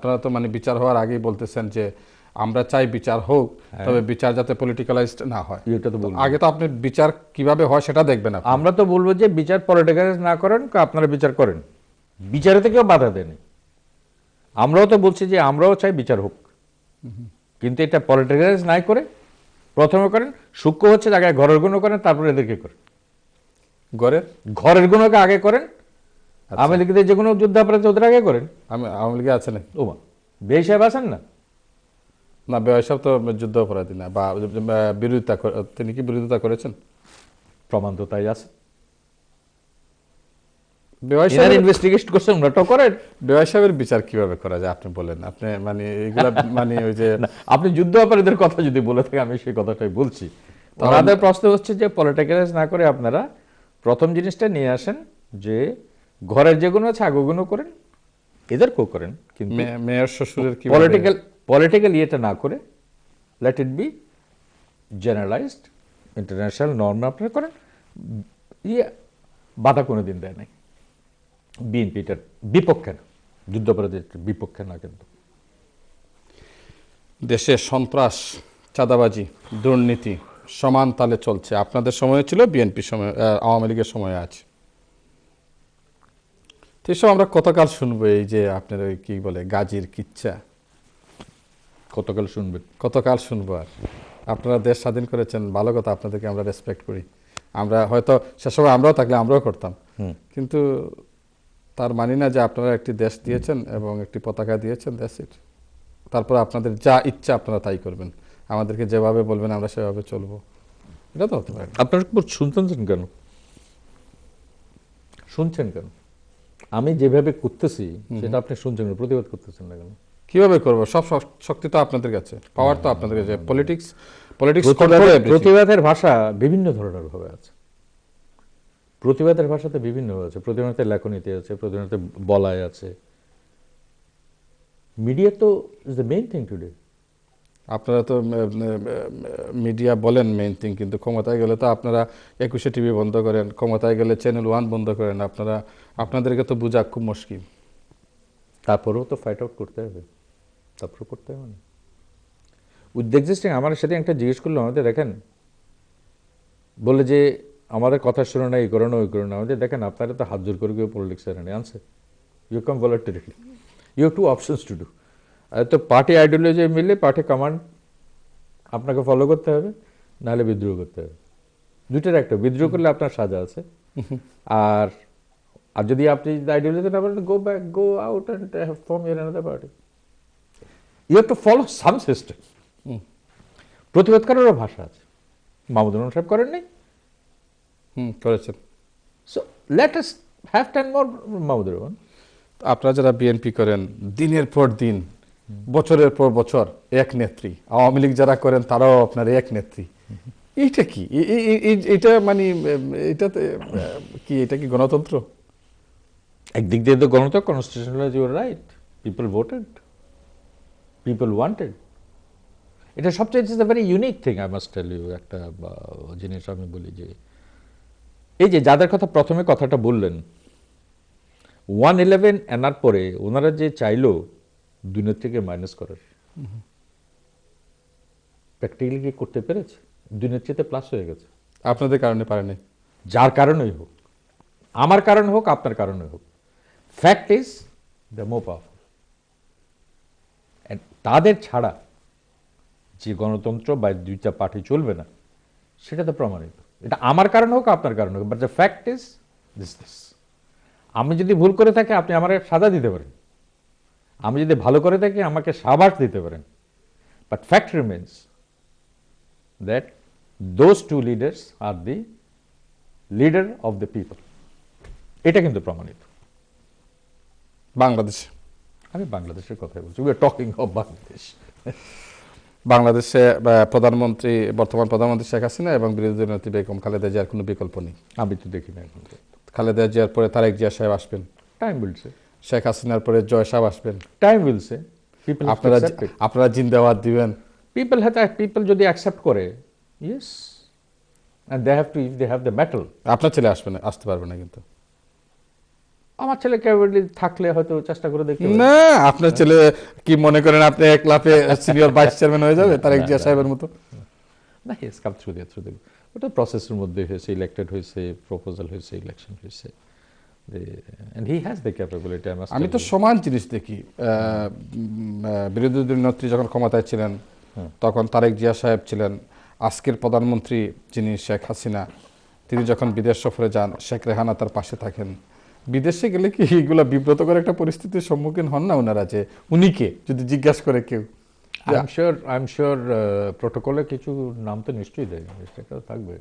আপনারা তো মানে বিচার হওয়ার আগেই বলতেছেন যে আমরা চাই বিচার হোক হ্যাঁ। তবে বিচার যাতে পলিটিক্যালাইজড না হয় এটা তো বলবো আগে তো আপনি বিচার কিভাবে হয় সেটা দেখবেন আপনি আমরা তো বলবো যে বিচার পলিটিক্যালাইজ না করেন আপনারা বিচার করেন বিচারে তো কেউ বাধা দেয়নি আমরাও তো বলছি যে আমরাও চাই বিচার হোক কিন্তু এটা পলিটিক্যালাইজ নাই করে প্রথমে করেন সূক্ষ্ম হচ্ছে আগে ঘরের গুণ করেন তারপরে এদেরকে করেন ঘরের ঘরের গুণকে আগে করেন আচ্ছা। আওয়ামী লীগের যে কোনো আপনার ওদের আগে করেন আমি আওয়ামী লীগে আছে না ওমা বে সাহেব আছেন না না বে সাহেব তো যুদ্ধ অপরাধী না বা বিরোধিতা তিনি কি বিরোধিতা করেছেন প্রমাণ তো তাই আছে বিচার কিভাবে করা যায় আপনি বলেন আপনি মানে এগুলা মানে ওই যে আপনি যুদ্ধ অপরাধীদের কথা যদি বলে থাকে আমি সেই কথাটাই বলছি আমাদের প্রশ্ন হচ্ছে যে পলিটিক্যালাইজ না করে আপনারা প্রথম জিনিসটা নিয়ে আসেন যে ঘরের যেগুলো আছে আগেগুলো করেন এদেরকেও করেন কিন্তু মেয়র শ্বশুরের কি পলিটিক্যাল পলিটিক্যাল ইয়েটা না করে let it be generalised international norm আপনারা করেন ইয়ে বাধা কোনো দিন দেয় নাই বিএনপিটার বিপক্ষে না যুদ্ধাপরাধীর বিপক্ষে না কিন্তু দেশে সন্ত্রাস চাঁদাবাজি দুর্নীতি সমান তালে চলছে আপনাদের সময় ছিল বিএনপি সময় আওয়ামী লীগের সময় আছে এসব আমরা কতকাল শুনবো এই যে আপনার ওই কী বলে গাজির কিচ্ছা কতকাল শুনবেন কতকাল শুনবো আর আপনারা দেশ স্বাধীন করেছেন ভালো কথা আপনাদেরকে আমরা রেসপেক্ট করি আমরা হয়তো সেসব আমরাও থাকলে আমরাও করতাম কিন্তু তার মানি না যে আপনারা একটি দেশ দিয়েছেন এবং একটি পতাকা দিয়েছেন দেশের তারপর আপনাদের যা ইচ্ছা আপনারা তাই করবেন আমাদেরকে যেভাবে বলবেন আমরা সেভাবে চলবো এটা তো হতে পারে আপনারা শুনতেন কেন শুনছেন কেন আমি যেভাবে করতেছি সেটা আপনি শুনছেন না প্রতিবাদ করতেছেন না কেন কিভাবে করবো সব শক্তি তো আপনাদের কাছে পাওয়ার তো আপনাদের কাছে পলিটিক্স হ্যাঁ, পলিটিক্স প্রতিবাদের ভাষা বিভিন্ন ধরনের ভাবে আছে প্রতিবাদের ভাষাতে বিভিন্ন আছে প্রতিবাদের লেখনীতে আছে প্রতিবাদের বলায় আছে মিডিয়া তো is the main thing today আপনারা তো মিডিয়া বলেন মেইন থিং কিন্তু ক্ষমতায় গেলে তো আপনারা একুশে টিভি বন্ধ করেন ক্ষমতায় গেলে চ্যানেল ওয়ান বন্ধ করেন আপনারা আপনাদেরকে তো বোঝা খুব মুশকিল তারপরেও তো ফাইট আউট করতে হবে তারপরে করতে হবে না উইথ আমার সাথে একটা জিজ্ঞেস করলো আমাদের দেখেন বলে যে আমাদের কথা শুনে না এই করো না ওই করো না আমাদের দেখেন আপনারা তো হাত জোর করে কেউ পলিটিক্স আনছে you come voluntarily you two options to do তো পার্টি আইডিওলজি মিলে পার্টি কমান্ড আপনাকে ফলো করতে হবে নাহলে বিদ্রোহ করতে হবে দুইটার একটা বিদ্রোহ করলে আপনার সাজা আছে আর আর যদি আপনি আইডিওলজি না বলেন go back go out and have form your another party you have to follow some system প্রতিবাদ করারও ভাষা আছে মাহমুদ রহমান সাহেব করেননি হুম করেছেন so let have ten more Mahmud Rahman আপনারা যারা বিএনপি করেন দিনের পর দিন বছরের পর বছর এক নেত্রী আওয়ামী লীগ যারা করেন তারাও আপনার এক নেত্রী এইটা কি এটা মানে এটাতে কি এটা কি গণতন্ত্র একদিক দিয়ে তো গণতন্ত্র constitutional your right people voted people wanted এটা সবচেয়ে it's very unique thing I must tell you একটা জিনিস আমি বলি যে এই যে যাদের কথা প্রথমে কথাটা বললেন ওয়ান ইলেভেন এনার পরে ওনারা যে চাইলো দুনিয়া থেকে মাইনাস করার প্র্যাকটিক্যালি করতে পেরেছে দুনিয়ার চেয়ে প্লাস হয়ে গেছে আপনাদের কারণে পারেনি যার কারণেই হোক আমার কারণে হোক আপনার কারণে হোক fact is the more powerful তাদের ছাড়া যে গণতন্ত্র বা দুইটা পার্টি চলবে না সেটা তো প্রমাণিত এটা আমার কারণে হোক আপনার কারণে হোক but the fact is this this আমি যদি ভুল করে থাকি আপনি আমার সাজা দিতে পারেন আমি যদি ভালো করে থাকি আমাকে সাবাস দিতে পারেন but fact remains that those two leaders are the leader of the people এটা কিন্তু প্রমাণিত বাংলাদেশ আমি বাংলাদেশের কথাই বলছি we are talking of Bangladesh বাংলাদেশে প্রধানমন্ত্রী বর্তমান প্রধানমন্ত্রী শেখ হাসিনা এবং বিরোধী নেত্রী বেগম খালেদা জিয়ার কোনো বিকল্প নেই আমি তো দেখি না এখন খালেদা জিয়ার পরে তারেক জিয়া সাহেব আসবেন টাইম বলছে শেখ হাসিনার পরে জয় সাহ আসবেন টাইম উইল সে আপনারা আপনারা জিন্দাবাদ দিবেন পিপল হ্যাভ পিপল যদি অ্যাকসেপ্ট করে yes and they have to if they have the mettle আপনার ছেলে আসবে না আসতে পারবে না কিন্তু আমার ছেলে ক্যাবিনেটলি থাকলে হয়তো চেষ্টা করে দেখি না আপনার ছেলে কি মনে করেন আপনি এক লাফে সিনিয়র ভাইস চেয়ারম্যান হয়ে যাবে তার এক জিয়া সাহেবের মতো না ইয়েস কাম থ্রু দিয়ে থ্রু দিয়ে ওটা প্রসেসের মধ্যে হয়েছে ইলেক্টেড হয়েছে প্রপোজাল হয়েছে ইলেকশন হয়েছে Uh, আমি তো সমান জিনিস দেখি বিরোধী দলীয় নেত্রী যখন ক্ষমতায় ছিলেন তখন তারেক জিয়া সাহেব ছিলেন আজকের প্রধানমন্ত্রী যিনি শেখ হাসিনা তিনি যখন বিদেশ সফরে যান শেখ রেহানা তার পাশে থাকেন বিদেশে গেলে কি এগুলা বিব্রতকর একটা পরিস্থিতির সম্মুখীন হন না ওনারা যে উনি কে যদি জিজ্ঞাসা করে কেউ আই শিওর প্রোটোকলে কিছু নাম তো নিশ্চয়ই দেয় থাকবে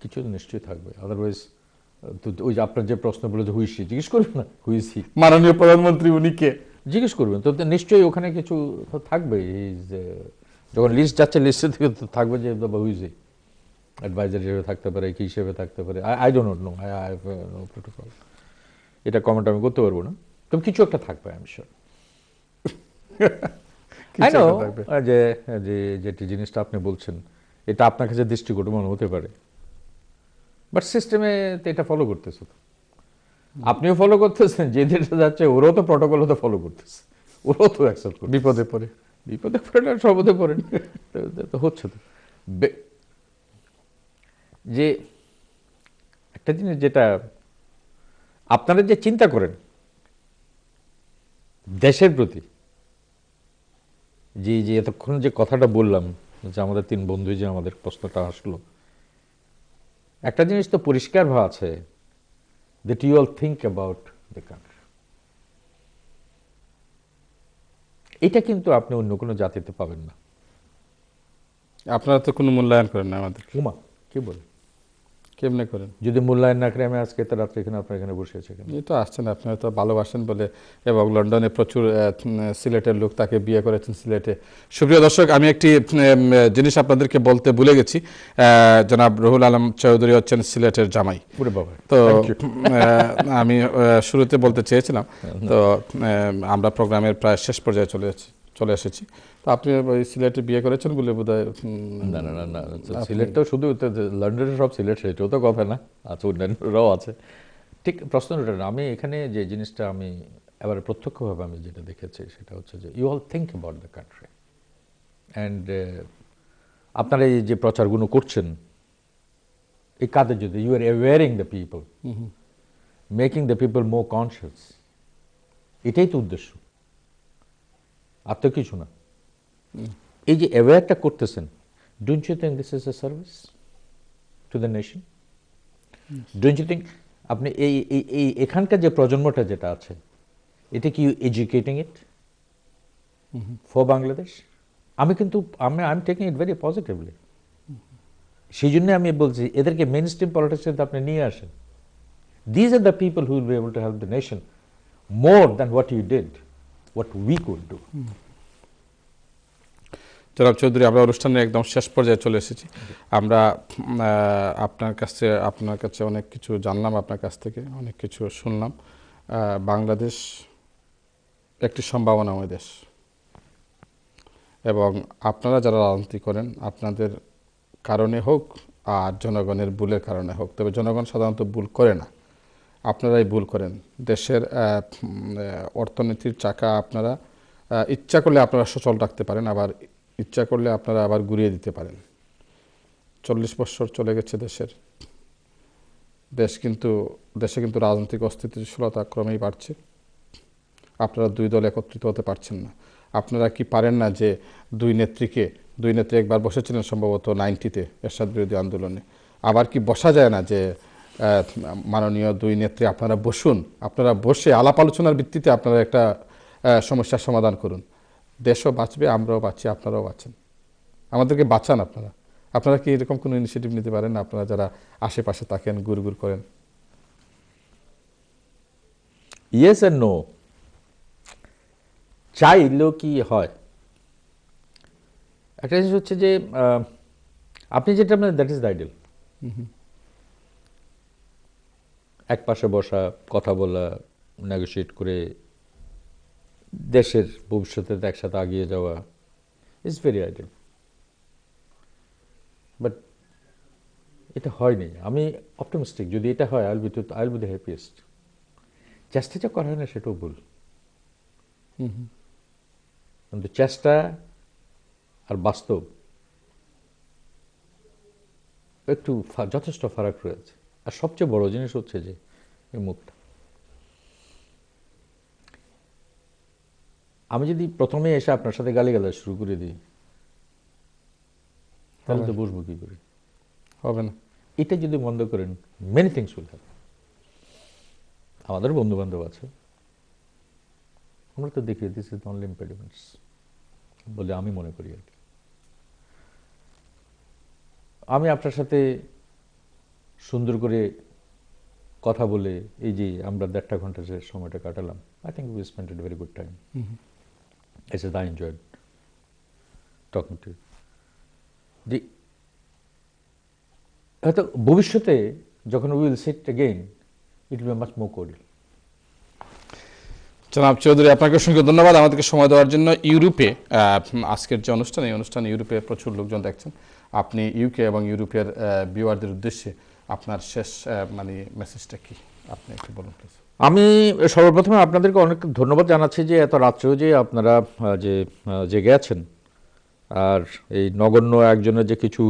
কিছু নিশ্চয়ই থাকবে আদারওয়াইজ ওই যে আপনার যে প্রশ্ন বলে যে হুইসি জিজ্ঞেস করবেন না হুইসি মাননীয় প্রধানমন্ত্রী উনি কে জিজ্ঞেস করবেন তো নিশ্চয়ই ওখানে কিছু থাকবে uh, যখন লিস্ট যাচ্ছে থেকে থাকবে যে হুইসি অ্যাডভাইজার হিসেবে থাকতে পারে কি হিসেবে থাকতে পারে I don't know I know protocol এটা কমেন্ট আমি করতে পারবো না তুমি কিছু একটা থাকবে আমি শিওর যে যে যেটি জিনিসটা আপনি বলছেন এটা আপনার কাছে দৃষ্টিকোণ মনে হতে পারে বাট সিস্টেমে এটা ফলো করতেছে তো আপনিও ফলো করতেছেন যে যেটা যাচ্ছে ওরাও তো প্রটোকল তো ফলো করতেছে ওরাও তো অ্যাকসেপ্ট করে বিপদে পড়ে বিপদে পড়ে না সর্বদে পড়েন তো হচ্ছে তো যে একটা জিনিস যেটা আপনারা যে চিন্তা করেন দেশের প্রতি যে যে এতক্ষণ যে কথাটা বললাম যে আমাদের তিন বন্ধু যে আমাদের প্রশ্নটা আসলো একটা জিনিস তো পরিষ্কারভাবে আছে that you all think about the country এটা কিন্তু আপনি অন্য কোনো জাতিতে পাবেন না আপনারা তো কোনো মূল্যায়ন করেন না আমাদের উমা কি বলেন কেমনে করেন যদি মূল্যায়ন না করে আমি আজকে তো রাত্রে এখানে আপনার এখানে বসে আছি এখানে তো আসছেন আপনি হয়তো ভালোবাসেন বলে এবং লন্ডনে প্রচুর সিলেটের লোক তাকে বিয়ে করেছেন সিলেটে সুপ্রিয় দর্শক আমি একটি জিনিস আপনাদেরকে বলতে ভুলে গেছি জনাব রহুল আলম চৌধুরী হচ্ছেন সিলেটের জামাই তো আমি শুরুতে বলতে চেয়েছিলাম হ্যাঁ, হ্যাঁ। তো আমরা প্রোগ্রামের প্রায় শেষ পর্যায়ে চলে যাচ্ছি চলে এসেছি তো আপনি সিলেটে বিয়ে করেছেন বলে বোধ হয় না না না না সিলেটটাও শুধু লন্ডনের সব সিলেট সেটাও তো কথা না আছে অন্যান্যরাও আছে ঠিক প্রশ্ন ওটা না আমি এখানে যে জিনিসটা আমি এবার প্রত্যক্ষভাবে আমি যেটা দেখেছি সেটা হচ্ছে যে you all think about the country and আপনারা এই যে প্রচারগুলো করছেন এই কাদের যদি you are awaring the people making the people more conscious এটাই তো উদ্দেশ্য আর তো কিছু না এই যে অ্যাওয়ারটা করতেছেন don't you think this is a service to the nation don't you think আপনি এই এই এখানকার যে প্রজন্মটা যেটা আছে এটা কি এডুকেটিং ইট ফর বাংলাদেশ আমি কিন্তু আমি I am taking it very positively সেই জন্য আমি বলছি এদেরকে মেন স্ট্রিম পলিটিক্সে আপনি নিয়ে আসেন these are the people who will be able to help the nation more than what you did what we could do. জনাব চৌধুরী আমরা অনুষ্ঠানের একদম শেষ পর্যায়ে চলে এসেছি আমরা আপনার কাছে আপনার কাছে অনেক কিছু জানলাম আপনার কাছ থেকে অনেক কিছু শুনলাম বাংলাদেশ একটি সম্ভাবনাময় দেশ এবং আপনারা যারা রাজনীতি করেন আপনাদের কারণে হোক আর জনগণের ভুলের কারণে হোক তবে জনগণ সাধারণত ভুল করে না আপনারাই ভুল করেন দেশের অর্থনীতির চাকা আপনারা ইচ্ছা করলে আপনারা সচল রাখতে পারেন আবার ইচ্ছা করলে আপনারা আবার ঘুরিয়ে দিতে পারেন চল্লিশ বছর চলে গেছে দেশের দেশ কিন্তু দেশে কিন্তু রাজনৈতিক অস্থিতিশীলতা ক্রমেই বাড়ছে আপনারা দুই দল একত্রিত হতে পারছেন না আপনারা কি পারেন না যে দুই নেত্রীকে দুই নেত্রী একবার বসেছিলেন সম্ভবত নাইনটিতে এরশাদ বিরোধী আন্দোলনে আবার কি বসা যায় না যে মাননীয় দুই নেত্রী আপনারা বসুন আপনারা বসে আলাপ আলোচনার ভিত্তিতে আপনারা একটা সমস্যার সমাধান করুন দেশও বাঁচবে আমরাও বাঁচি আপনারাও বাঁচেন আমাদেরকে বাঁচান আপনারা আপনারা কি এরকম কোনো ইনিশিয়েটিভ নিতে পারেন আপনারা যারা আশেপাশে থাকেন গুড় গুড় করেন ইয়েস অ্যান্ড নো চাইলেও কি হয় একটা জিনিস হচ্ছে যে আপনি যেটা আপনার দ্যাট ইজ দ্য আইডিয়াল এক পাশে বসা কথা বলা নেগোসিয়েট করে দেশের ভবিষ্যতে একসাথে আগিয়ে যাওয়া ইজ ভেরি আইডিয়াল বাট এটা হয়নি আমি অপটোমিস্টিক যদি এটা হয় I'll be to I'll be the happiest চেষ্টা যা করা হয় না সেটাও ভুল কিন্তু চেষ্টা আর বাস্তব একটু যথেষ্ট ফারাক রয়েছে আর সবচেয়ে বড় জিনিস হচ্ছে যে এই মুখটা আমি যদি প্রথমে এসে আপনার সাথে গালি গালা শুরু করে দিই তাহলে তো বসবো কি করে হবে না এটা যদি বন্ধ করেন মেনি থিংস উইল হ্যাপ আমাদের বন্ধু বান্ধব আছে আমরা তো দেখি দিস ইজ অনলি ইম্পেডিমেন্টস বলে আমি মনে করি আর কি আমি আপনার সাথে সুন্দর করে কথা বলে এই যে আমরা দেড়টা ঘন্টা যে সময়টা কাটালাম I think we spend it very good time as as I enjoyed talking to the হয়তো ভবিষ্যতে যখন will sit again it will much more cordial জনাব চৌধুরী আপনাকে অসংখ্য ধন্যবাদ আমাদেরকে সময় দেওয়ার জন্য ইউরোপে আজকের যে অনুষ্ঠান এই অনুষ্ঠানে ইউরোপে প্রচুর লোকজন দেখছেন আপনি ইউকে এবং ইউরোপের বিওয়ারদের উদ্দেশ্যে আপনার শেষ মানে মেসেজটা কি আপনি একটু বলুন প্লিজ আমি সর্বপ্রথমে আপনাদেরকে অনেক ধন্যবাদ জানাচ্ছি যে এত রাত্রেও যে আপনারা যে জেগে আছেন আর এই নগণ্য একজনের যে কিছু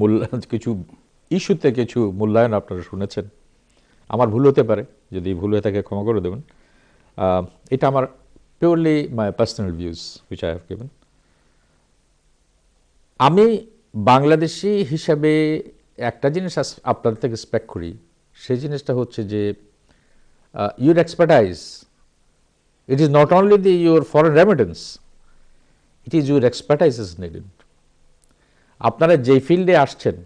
মূল্য কিছু ইস্যুতে কিছু মূল্যায়ন আপনারা শুনেছেন আমার ভুল হতে পারে যদি ভুল হয়ে থাকে ক্ষমা করে দেবেন এটা আমার purely my personal views which I have given আমি বাংলাদেশি হিসাবে একটা জিনিস আপনাদের থেকে এক্সপেক্ট করি সেই জিনিসটা হচ্ছে যে your expertise it is not only the your foreign remittance it is your expertise is needed আপনারা যেই ফিল্ডে আসছেন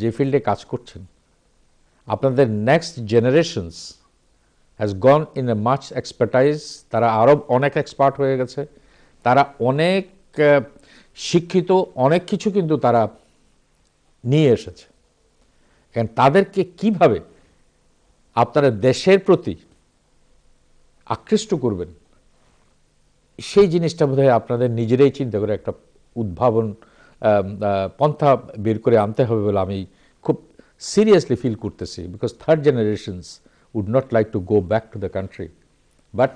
যে ফিল্ডে কাজ করছেন আপনাদের next generations has gone in a much expertise তারা আরও অনেক এক্সপার্ট হয়ে গেছে তারা অনেক শিক্ষিত অনেক কিছু কিন্তু তারা নিয়ে এসেছে কারণ তাদেরকে কিভাবে আপনারা দেশের প্রতি আকৃষ্ট করবেন সেই জিনিসটা বোধহয় আপনাদের নিজেরাই চিন্তা করে একটা উদ্ভাবন পন্থা বের করে আনতে হবে বলে আমি খুব সিরিয়াসলি ফিল করতেছি because third generations would not like to go back to the country but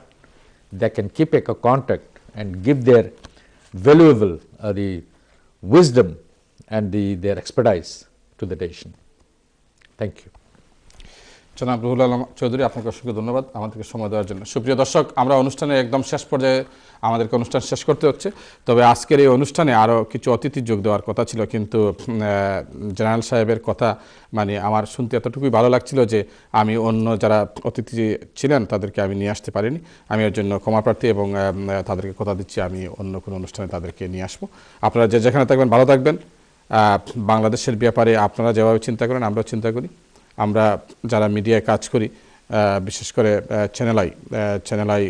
they can keep a contact and give their valuable the wisdom and the their expertise to to the thank you জনাব রুহুল আলম চৌধুরী আপনাকে অসংখ্য ধন্যবাদ আমাদেরকে সময় দেওয়ার জন্য সুপ্রিয় দর্শক আমরা অনুষ্ঠানের একদম শেষ পর্যায়ে আমাদেরকে অনুষ্ঠান শেষ করতে হচ্ছে তবে আজকের এই অনুষ্ঠানে আরও কিছু অতিথি যোগ দেওয়ার কথা ছিল কিন্তু জেনারেল সাহেবের কথা মানে আমার শুনতে এতটুকুই ভালো লাগছিল যে আমি অন্য যারা অতিথি ছিলেন তাদেরকে আমি নিয়ে আসতে পারিনি আমি ওর জন্য ক্ষমাপ্রার্থী এবং তাদেরকে কথা দিচ্ছি আমি অন্য কোনো অনুষ্ঠানে তাদেরকে নিয়ে আসবো আপনারা যে যেখানে থাকবেন ভালো থাকবেন বাংলাদেশের ব্যাপারে আপনারা যেভাবে চিন্তা করেন আমরা চিন্তা করি আমরা যারা মিডিয়ায় কাজ করি বিশেষ করে চ্যানেলাই চ্যানেলাই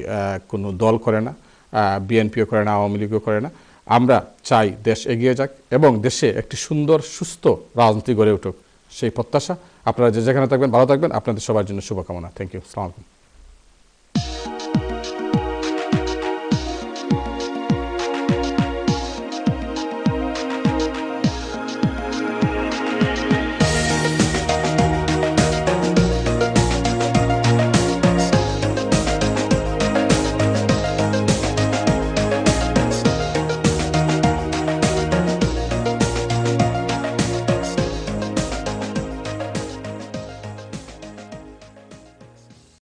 কোনো দল করে না বিএনপিও করে না আওয়ামী লীগও করে না আমরা চাই দেশ এগিয়ে যাক এবং দেশে একটি সুন্দর সুস্থ রাজনীতি গড়ে উঠুক সেই প্রত্যাশা আপনারা যে যেখানে থাকবেন ভালো থাকবেন আপনাদের সবার জন্য শুভকামনা থ্যাংক ইউ আলাইকুম